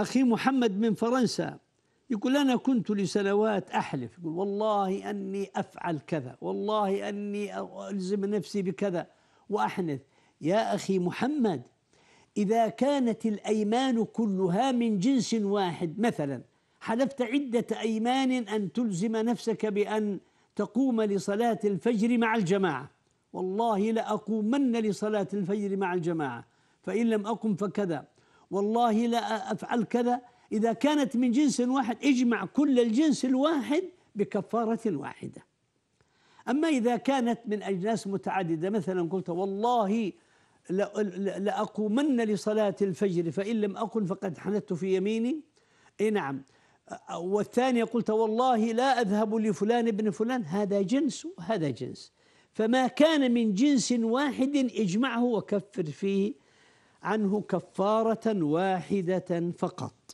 أخي محمد من فرنسا يقول أنا كنت لسنوات أحلف يقول والله أني أفعل كذا والله أني ألزم نفسي بكذا وأحنث يا أخي محمد إذا كانت الأيمان كلها من جنس واحد مثلا حلفت عدة أيمان أن تلزم نفسك بأن تقوم لصلاة الفجر مع الجماعة والله لأقومن لصلاة الفجر مع الجماعة فإن لم أقم فكذا والله لا أفعل كذا إذا كانت من جنس واحد اجمع كل الجنس الواحد بكفارة واحدة أما إذا كانت من أجناس متعددة مثلا قلت والله لأقومن لصلاة الفجر فإن لم أقل فقد حنثت في يميني اي نعم والثانية قلت والله لا أذهب لفلان ابن فلان هذا جنس وهذا جنس فما كان من جنس واحد اجمعه وكفر فيه عنه كفارة واحدة فقط